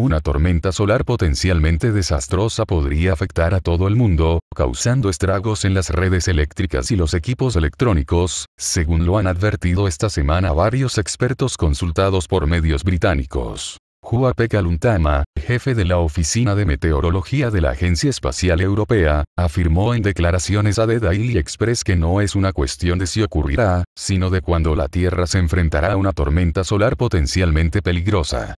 Una tormenta solar potencialmente desastrosa podría afectar a todo el mundo, causando estragos en las redes eléctricas y los equipos electrónicos, según lo han advertido esta semana varios expertos consultados por medios británicos. P. Aluntama, jefe de la Oficina de Meteorología de la Agencia Espacial Europea, afirmó en declaraciones a The Daily Express que no es una cuestión de si ocurrirá, sino de cuando la Tierra se enfrentará a una tormenta solar potencialmente peligrosa.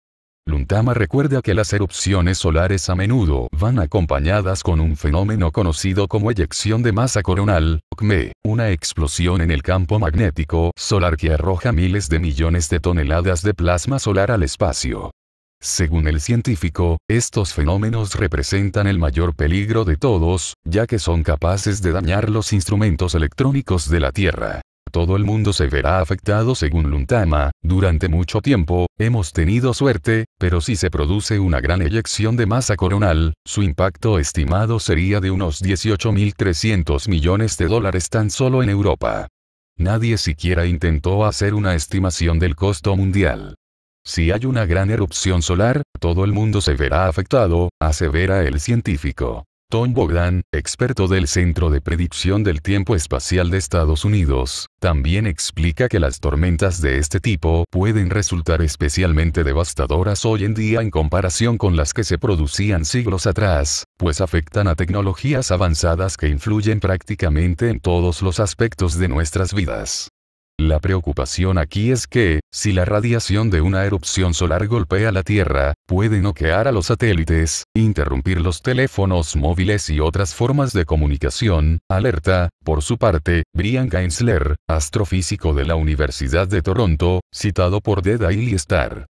Luntama recuerda que las erupciones solares a menudo van acompañadas con un fenómeno conocido como eyección de masa coronal, CME, una explosión en el campo magnético solar que arroja miles de millones de toneladas de plasma solar al espacio. Según el científico, estos fenómenos representan el mayor peligro de todos, ya que son capaces de dañar los instrumentos electrónicos de la Tierra. Todo el mundo se verá afectado según Luntama, durante mucho tiempo, hemos tenido suerte, pero si se produce una gran eyección de masa coronal, su impacto estimado sería de unos 18.300 millones de dólares tan solo en Europa. Nadie siquiera intentó hacer una estimación del costo mundial. Si hay una gran erupción solar, todo el mundo se verá afectado, asevera el científico. Tom Bogdan, experto del Centro de Predicción del Tiempo Espacial de Estados Unidos, también explica que las tormentas de este tipo pueden resultar especialmente devastadoras hoy en día en comparación con las que se producían siglos atrás, pues afectan a tecnologías avanzadas que influyen prácticamente en todos los aspectos de nuestras vidas. La preocupación aquí es que, si la radiación de una erupción solar golpea la Tierra, puede noquear a los satélites, interrumpir los teléfonos móviles y otras formas de comunicación, alerta. Por su parte, Brian Gainsler, astrofísico de la Universidad de Toronto, citado por The Daily Star.